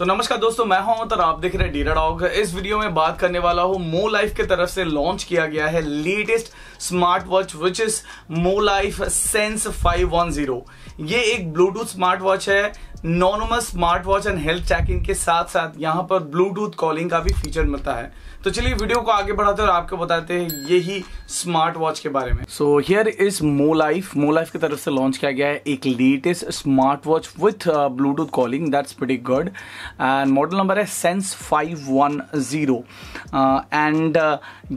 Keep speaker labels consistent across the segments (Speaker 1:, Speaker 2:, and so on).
Speaker 1: तो नमस्कार दोस्तों मैं हूं और आप देख रहे हैं डीरा डॉग इस वीडियो में बात करने वाला हूं मो लाइफ की तरफ से लॉन्च किया गया है latest smart watch which is Molife sense 510 ये एक ब्लूटूथ स्मार्ट वॉच है नॉनोमस smart watch and health checking के साथ साथ यहाँ पर ब्लूटूथ कॉलिंग का भी फीचर मिलता है तो चलिए वीडियो को आगे बढ़ाते और आपको बताते हैं यही स्मार्ट वॉच के बारे में so here is Molife Molife की तरफ से लॉन्च किया गया है एक latest smart watch with Bluetooth calling that's very good and model number है sense five one zero and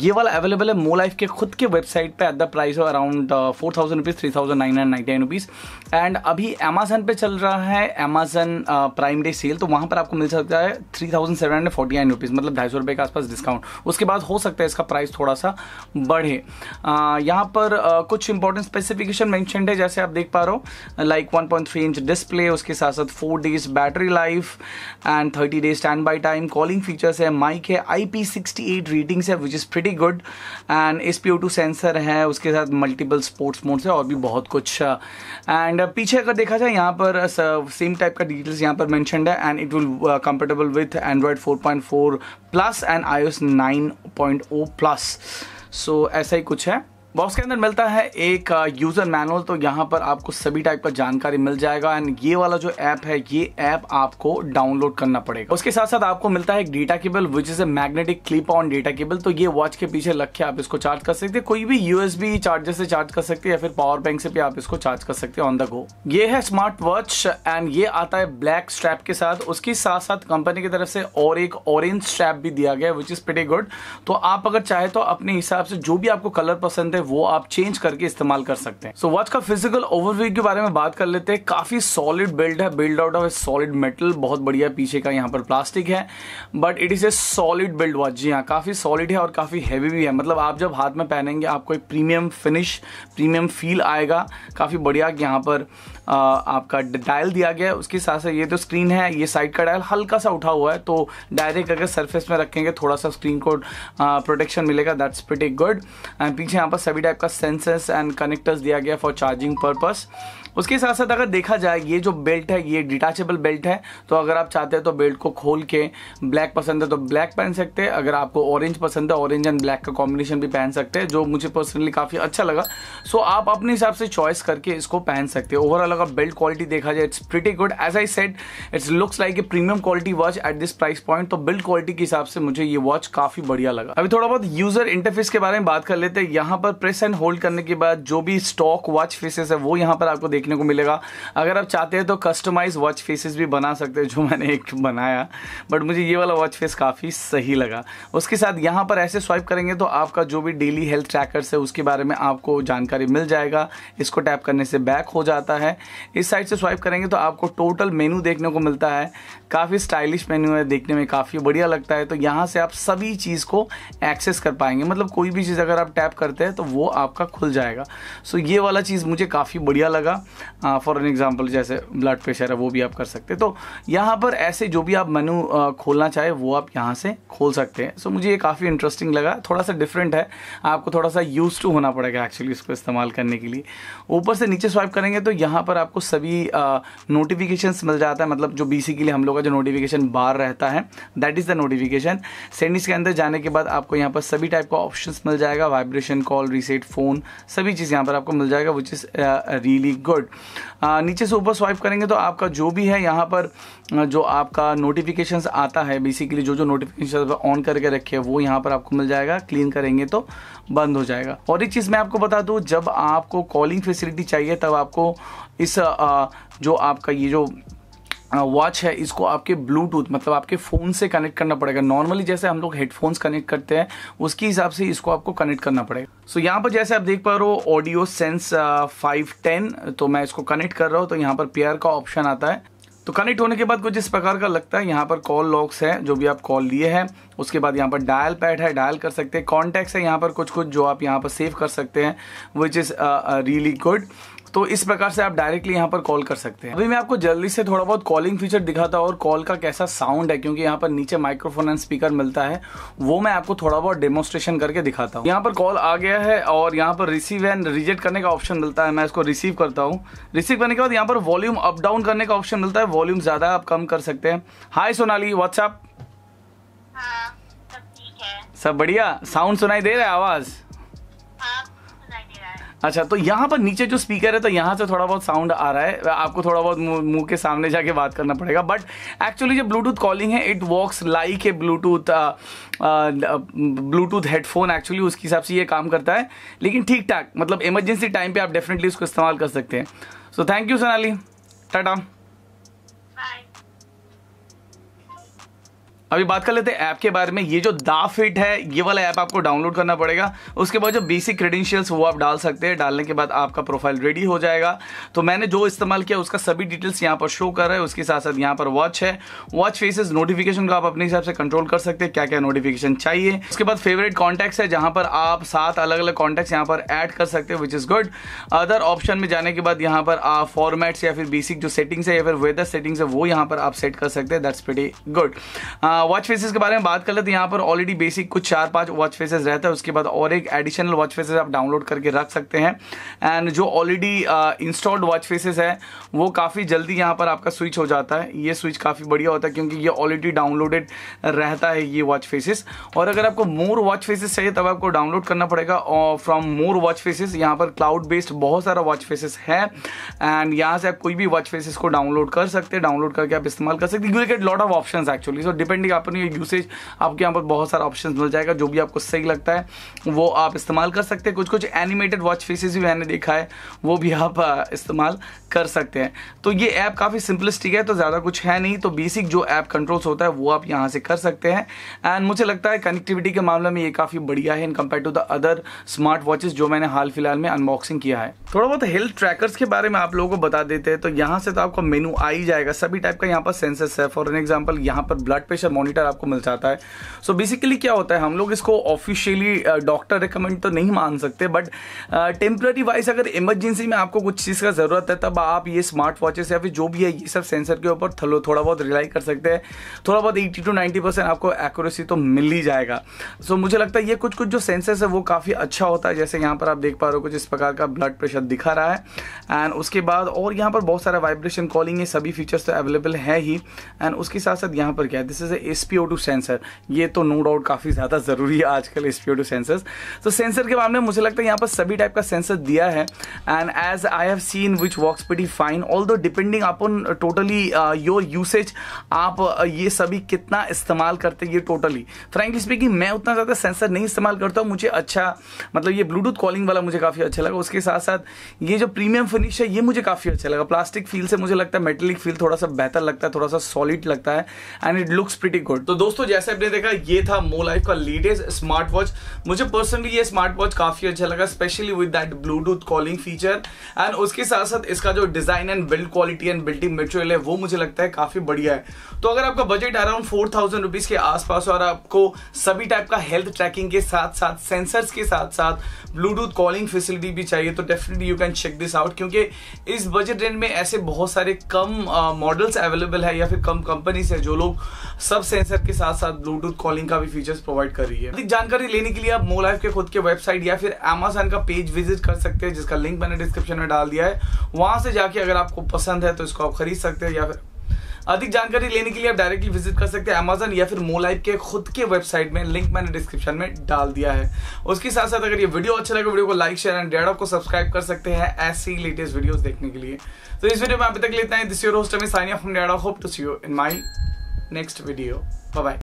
Speaker 1: ये वाला अवेलेबल है मो लाइफ के खुद के वेबसाइट पे at the price of around four thousand rupees three thousand nine hundred ninety nine rupees and अभी अमेजन पे चल रहा है अमेजन प्राइम डे सेल तो वहां पर आपको मिल सकता है three thousand seven hundred forty nine rupees मतलब ढाई सौ रुपए के आसपास डिस्काउंट उसके बाद हो सकता है इसका प्राइस थोड़ा सा बढ़े uh, यहाँ पर uh, कुछ इंपॉर्टेंट स्पेसिफिकेशन मैंशनड है जैसे आप देख पा रहे हो like one point three inch display उसके साथ साथ four days battery life and thirty days standby time calling features है माइक है I P sixty eight readings है which is pretty good and S P O two sensor है उसके साथ multiple sports modes है और भी बहुत कुछ एंड uh, पीछे अगर देखा जाए यहाँ पर सेम टाइप का डिटेल्स यहाँ पर मैंशन है and it will compatible with Android four plus and I O plus so ऐसा ही कुछ है बॉक्स के अंदर मिलता है एक यूज़र मैनुअल तो यहाँ पर आपको सभी टाइप का जानकारी मिल जाएगा एंड ये वाला जो ऐप है ये ऐप आपको डाउनलोड करना पड़ेगा उसके साथ साथ आपको मिलता है एक data cable which is a magnetic clip on data cable तो ये वॉच के पीछे लग के आप इसको चार्ज कर सकते हैं कोई भी यूएसबी चार्जर से चार्ज कर सकते हैं या फिर पावर बैंक से भी आप इसको चार्ज कर सकते हैं ऑन द गो ये है स्मार्ट वॉच एंड ये आता है ब्लैक स्ट्रैप के साथ उसके साथ साथ कंपनी की तरफ से और एक ऑरेंज स्ट्रैप भी दिया गया विच इज वेटी गुड तो आप अगर चाहे तो अपने हिसाब से जो भी आपको कलर पसंद है है वो आप चेंज करके इस्तेमाल कर सकते हैं सो वॉच का फिजिकल ओवरव्यू के बारे में बात कर लेते हैं काफी सॉलिड बिल्ड है build out of solid metal बहुत बढ़िया पीछे का यहाँ पर प्लास्टिक है but it is a solid build watch जी हाँ काफी सॉलिड है और काफी हैवी भी है मतलब आप जब हाथ में पहनेंगे आपको एक प्रीमियम फिनिश प्रीमियम फील आएगा काफी बढ़िया यहाँ पर आ, आपका डायल दिया गया है उसके साथ साथ ये तो स्क्रीन है ये साइड का डायल हल्का सा उठा हुआ है तो डायरेक्ट अगर सरफेस में रखेंगे थोड़ा सा स्क्रीन को प्रोटेक्शन मिलेगा दैट्स प्रिटी गुड एंड पीछे यहाँ पर सभी टाइप का सेंसर्स एंड कनेक्टर्स दिया गया फॉर चार्जिंग पर्पस उसके साथ साथ अगर देखा जाए ये जो बेल्ट है ये डिटैचेबल बेल्ट है तो अगर आप चाहते हैं तो बेल्ट को खोल के ब्लैक पसंद है तो ब्लैक पहन सकते हैं अगर आपको ऑरेंज पसंद है ऑरेंज एंड ब्लैक का कॉम्बिनेशन भी पहन सकते हैं जो मुझे पर्सनली काफ़ी अच्छा लगा सो so, आप अपने हिसाब से चॉइस करके इसको पहन सकते हैं ओवरऑल अगर बेल्ट क्वालिटी देखा जाए it's pretty good as I said it's looks like a premium quality watch at this price point तो बिल्ड क्वालिटी के हिसाब से मुझे ये वॉच काफ़ी बढ़िया लगा अभी थोड़ा बहुत यूजर इंटरफेस के बारे में बात कर लेते हैं यहाँ पर प्रेस एंड होल्ड करने के बाद जो भी स्टॉक वॉच फेसेस है वो यहाँ पर आपको देख देखने को मिलेगा अगर आप चाहते हैं तो कस्टमाइज वॉच फेसेस भी बना सकते हैं जो मैंने एक बनाया बट मुझे ये वाला वॉच फेस काफ़ी सही लगा उसके साथ यहाँ पर ऐसे स्वाइप करेंगे तो आपका जो भी डेली हेल्थ ट्रैकर्स है उसके बारे में आपको जानकारी मिल जाएगा इसको टैप करने से बैक हो जाता है इस साइड से स्वाइप करेंगे तो आपको टोटल मेनू देखने को मिलता है काफ़ी स्टाइलिश मेन्यू है देखने में काफ़ी बढ़िया लगता है तो यहाँ से आप सभी चीज़ को एक्सेस कर पाएंगे मतलब कोई भी चीज़ अगर आप टैप करते हैं तो वो आपका खुल जाएगा सो so, ये वाला चीज़ मुझे काफ़ी बढ़िया लगा फॉर एन एग्ज़ाम्पल जैसे ब्लड प्रेशर है वो भी आप कर सकते हैं तो यहाँ पर ऐसे जो भी आप मेनू खोलना चाहे वो आप यहाँ से खोल सकते हैं सो so, मुझे ये काफ़ी इंटरेस्टिंग लगा थोड़ा सा डिफरेंट है आपको थोड़ा सा यूज टू होना पड़ेगा एक्चुअली इसको इस्तेमाल करने के लिए ऊपर से नीचे स्वाइप करेंगे तो यहाँ पर आपको सभी नोटिफिकेशन मिल जाता है मतलब जो बी के लिए हम लोग का जो नोटिफिकेशन बार रहता है that is the notification centre के अंदर जाने के बाद आपको यहाँ पर सभी टाइप का ऑप्शन मिल जाएगा वाइब्रेशन कॉल रिसेट फ़ोन सभी चीज़ यहाँ पर आपको मिल जाएगा which is really good good uh, नीचे से ऊपर स्वाइप करेंगे तो आपका जो भी है यहाँ पर uh, जो आपका नोटिफिकेशन आता है बेसिकली जो जो नोटिफिकेशन ऑन करके रखे हैं वो यहाँ पर आपको मिल जाएगा क्लीन करेंगे तो बंद हो जाएगा और एक चीज़ मैं आपको बता दूँ जब आपको कॉलिंग फैसिलिटी चाहिए तब आपको इस uh, जो आपका ये जो वॉच है इसको आपके ब्लूटूथ मतलब आपके फ़ोन से कनेक्ट करना पड़ेगा नॉर्मली जैसे हम लोग हेडफोन्स कनेक्ट करते हैं उसके हिसाब से इसको आपको कनेक्ट करना पड़ेगा सो so, यहाँ पर जैसे आप देख पा रहे हो ऑडियो सेंस फाइव टेन तो मैं इसको कनेक्ट कर रहा हूँ तो यहाँ पर पेयर का ऑप्शन आता है तो कनेक्ट होने के बाद कुछ इस प्रकार का लगता है यहाँ पर कॉल लॉक्स है जो भी आप कॉल लिए हैं उसके बाद यहाँ पर डायल पैड है डायल कर सकते हैं कॉन्टैक्ट्स है यहाँ पर कुछ कुछ जो आप यहाँ पर सेव कर सकते हैं विच इज़ रियली गुड तो इस प्रकार से आप डायरेक्टली यहाँ पर कॉल कर सकते हैं अभी मैं आपको जल्दी से थोड़ा बहुत कॉलिंग फीचर दिखाता हूँ और कॉल का कैसा साउंड है क्योंकि यहाँ पर नीचे माइक्रोफोन एंड स्पीकर मिलता है वो मैं आपको थोड़ा बहुत डेमोस्ट्रेशन करके दिखाता हूँ यहाँ पर कॉल आ गया है और यहाँ पर रिसीव एंड रिजेक्ट करने का ऑप्शन मिलता है मैं इसको रिसीव करता हूँ रिसीव करने के बाद यहाँ पर वॉल्यूम अप डाउन करने का ऑप्शन मिलता है वॉल्यूम ज्यादा आप कम कर सकते हैं हाय सोनाली व्हाट्सएप सब बढ़िया साउंड सुनाई दे रहा है आवाज़ अच्छा तो यहाँ पर नीचे जो स्पीकर है तो यहाँ से थोड़ा बहुत साउंड आ रहा है आपको थोड़ा बहुत मुंह के सामने जाके बात करना पड़ेगा बट एक्चुअली जो ब्लूटूथ कॉलिंग है it works like a Bluetooth Bluetooth headphone actually उसके हिसाब से ये काम करता है लेकिन ठीक ठाक मतलब इमरजेंसी टाइम पे आप डेफिनेटली उसको इस्तेमाल कर सकते हैं so thank you Sonali Tata अभी बात कर लेते हैं ऐप के बारे में ये जो दा फिट है ये वाला ऐप आपको डाउनलोड करना पड़ेगा उसके बाद जो बेसिक क्रेडेंशियल्स वो आप डाल सकते हैं डालने के बाद आपका प्रोफाइल रेडी हो जाएगा तो मैंने जो इस्तेमाल किया उसका सभी डिटेल्स यहाँ पर शो कर रहा है उसके साथ साथ यहाँ पर वॉच है वॉच फेसेस नोटिफिकेशन को आप अपने हिसाब से कंट्रोल कर सकते हैं क्या क्या नोटिफिकेशन चाहिए उसके बाद फेवरेट कॉन्टैक्ट्स है जहाँ पर आप सात अलग अलग कॉन्टैक्ट्स यहाँ पर ऐड कर सकते हैं which is good other option में जाने के बाद यहाँ पर आप फॉर्मेट्स या फिर बेसिक जो सेटिंग्स है या फिर वेदर सेटिंग्स है वो यहाँ पर आप सेट कर सकते हैं that's very good watch faces के बारे में बात कर लेते हैं यहाँ पर ऑलरेडी बेसिक कुछ चार पांच वॉच फेसेस रहता है उसके बाद और एक एडिशनल वॉच फेसेस आप डाउनलोड करके रख सकते हैं एंड जो ऑलरेडी इंस्टॉल्ड वॉच फेसेस है वो काफ़ी जल्दी यहाँ पर आपका स्विच हो जाता है ये स्विच काफ़ी बढ़िया होता है क्योंकि ये ऑलरेडी डाउनलोडेड रहता है ये वॉच फेसेस और अगर आपको मोर वॉच फेसेस चाहिए तब आपको डाउनलोड करना पड़ेगा फ्रॉम मोर वॉच फेसेस यहाँ पर क्लाउड बेस्ड बहुत सारा वॉच फेसेस है एंड यहाँ से आप कोई भी वॉच फेसेस को डाउनलोड कर सकते हैं डाउनलोड करके आप इस्तेमाल कर सकते हैं you get lot of option actually so depending भी अपनी यूसेज आपके यहाँ पर बहुत सारा ऑप्शन मिल जाएगा जो भी आपको सही लगता है वो आप इस्तेमाल कर सकते हैं कुछ कुछ एनिमेटेड वॉच फेसेस भी मैंने देखा है वो भी आप इस्तेमाल कर सकते हैं तो ये ऐप काफ़ी सिंपलिस्टिक है तो ज़्यादा कुछ है नहीं तो बेसिक जो ऐप कंट्रोल्स होता है वो आप यहाँ से कर सकते हैं एंड मुझे लगता है कनेक्टिविटी के मामले में ये काफ़ी बढ़िया है in compare to the other smart watches जो मैंने हाल फिलहाल में अनबॉक्सिंग किया है थोड़ा बहुत हेल्थ ट्रैकर्स के बारे में आप लोगों को बता देते हैं तो यहाँ से तो आपका मेनू आ ही जाएगा सभी टाइप का यहाँ पर सेंसर्स है फॉर एन एग्जाम्पल यहाँ पर ब्लड प्रेशर मॉनिटर आपको मिल जाता है सो so बेसिकली क्या होता है हम लोग इसको ऑफिशियली डॉक्टर रिकमेंड तो नहीं मान सकते बट टेम्प्ररी वाइज अगर इमरजेंसी में आपको कुछ चीज़ का ज़रूरत है तब आप ये स्मार्ट वॉचेस या फिर जो भी है ये सब सेंसर के ऊपर थलो थोड़ा बहुत रिलाई कर सकते हैं थोड़ा बहुत एट्टी टू नाइन्टी परसेंट आपको एक्यूरेसी तो मिल ही जाएगा सो so, मुझे लगता है ये कुछ कुछ जो सेंसर्स है वो काफ़ी अच्छा होता है जैसे यहाँ पर आप देख पा रहे हो कुछ इस प्रकार का ब्लड प्रेशर दिखा रहा है एंड उसके बाद और यहाँ पर बहुत सारा वाइब्रेशन कॉलिंग ये सभी फीचर्स तो अवेलेबल है ही एंड उसके साथ साथ यहाँ पर क्या है this is a S P O two sensor ये तो नो डाउट काफ़ी ज़्यादा ज़रूरी है आजकल S P O two sensor तो सेंसर के मामले में मुझे लगता है यहाँ पर सभी टाइप का सेंसर दिया है and as I have seen which works pretty fine although depending upon totally your usage आप uh, ये सभी कितना इस्तेमाल करते ये टोटली फ्रेंकली स्पीकिंग मैं उतना ज़्यादा सेंसर नहीं इस्तेमाल करता हूँ मुझे अच्छा मतलब ये ब्लूटूथ कॉलिंग वाला मुझे काफ़ी अच्छा लगा उसके साथ साथ ये जो प्रीमियम फिनिश है ये मुझे काफ़ी अच्छा लगा प्लास्टिक फील से मुझे लगता है मेटेलिक फील थोड़ा सा बेहतर लगता है थोड़ा सा सॉलिड लगता है and it looks pretty really good तो दोस्तों जैसे आपने देखा ये था मो लाइफ का लेटेस्ट स्मार्ट वॉच मुझे पर्सनली ये स्मार्ट वॉच काफी अच्छा लगा specially with that Bluetooth calling feature and उसके साथ साथ इसका जो design and build quality and building material है वो मुझे लगता है काफी बढ़िया है तो अगर आपका budget around four thousand rupees के आसपास और आपको सभी टाइप का हेल्थ ट्रैकिंग के साथ साथ सेंसर्स के साथ साथ ब्लूटूथ कॉलिंग फैसिलिटी भी चाहिए तो definitely you can check this out क्योंकि इस बजट रेंज में ऐसे बहुत सारे कम मॉडल्स uh, अवेलेबल है या फिर कम कंपनीज है जो लोग सब सब सेंसर के साथ साथ ब्लूटूथ कॉलिंग का भी फीचर्स प्रोवाइड कर रही है अधिक जानकारी लेने के लिए आप मो लाइफ के खुद के वेबसाइट या फिर एमेजन का पेज विजिट कर सकते हैं जिसका लिंक मैंने डिस्क्रिप्शन में डाल दिया है वहां से जाके अगर आपको पसंद है तो इसको आप खरीद सकते हैं या फिर अधिक जानकारी लेने के लिए आप डायरेक्टली विजिट कर सकते हैं अमेजन या फिर मोलाइप के खुद के वेबसाइट में लिंक मैंने डिस्क्रिप्शन में डाल दिया है उसके साथ साथ अगर ये वीडियो अच्छा लगे वीडियो को लाइक शेयर एंड डेडॉप को सब्सक्राइब कर सकते हैं ऐसी लेटेस्ट वीडियोस देखने के लिए तो इस वीडियो में अभी तक लेता है दिस योर होस्ट में साइन अप फ्रॉम डेडॉप hope to see you in my next video. Bye bye.